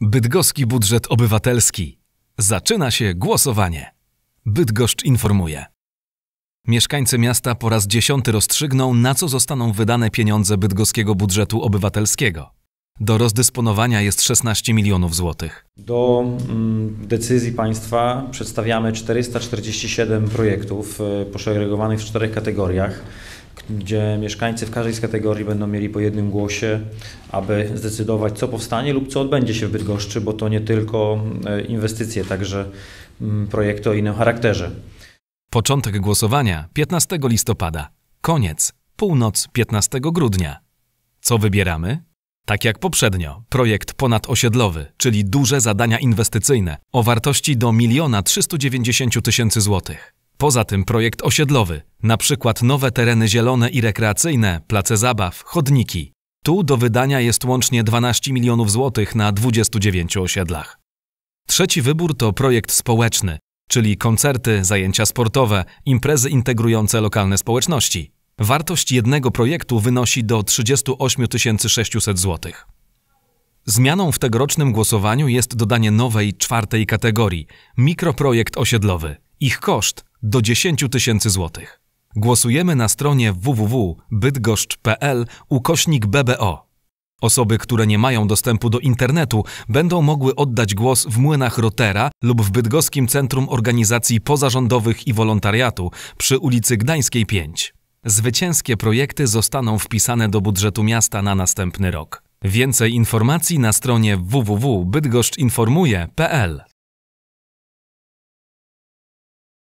Bydgoski budżet obywatelski. Zaczyna się głosowanie. Bydgoszcz informuje. Mieszkańcy miasta po raz dziesiąty rozstrzygną, na co zostaną wydane pieniądze bydgoskiego budżetu obywatelskiego. Do rozdysponowania jest 16 milionów złotych. Do mm, decyzji państwa przedstawiamy 447 projektów e, poszeregowanych w czterech kategoriach gdzie mieszkańcy w każdej z kategorii będą mieli po jednym głosie, aby zdecydować, co powstanie lub co odbędzie się w Bydgoszczy, bo to nie tylko e, inwestycje, także mm, projekty o innym charakterze. Początek głosowania 15 listopada, koniec północ 15 grudnia. Co wybieramy? Tak jak poprzednio, projekt ponadosiedlowy, czyli duże zadania inwestycyjne o wartości do 1 390 tysięcy złotych. Poza tym projekt osiedlowy, na przykład nowe tereny zielone i rekreacyjne, place zabaw, chodniki. Tu do wydania jest łącznie 12 milionów złotych na 29 osiedlach. Trzeci wybór to projekt społeczny, czyli koncerty, zajęcia sportowe, imprezy integrujące lokalne społeczności. Wartość jednego projektu wynosi do 38 600 zł. Zmianą w tegorocznym głosowaniu jest dodanie nowej, czwartej kategorii mikroprojekt osiedlowy. Ich koszt do 10 tysięcy złotych. Głosujemy na stronie www.bydgoszcz.pl ukośnik BBO. Osoby, które nie mają dostępu do internetu, będą mogły oddać głos w młynach Rotera lub w Bydgoskim Centrum Organizacji Pozarządowych i Wolontariatu przy ulicy Gdańskiej 5. Zwycięskie projekty zostaną wpisane do budżetu miasta na następny rok. Więcej informacji na stronie www.bydgoszczinformuje.pl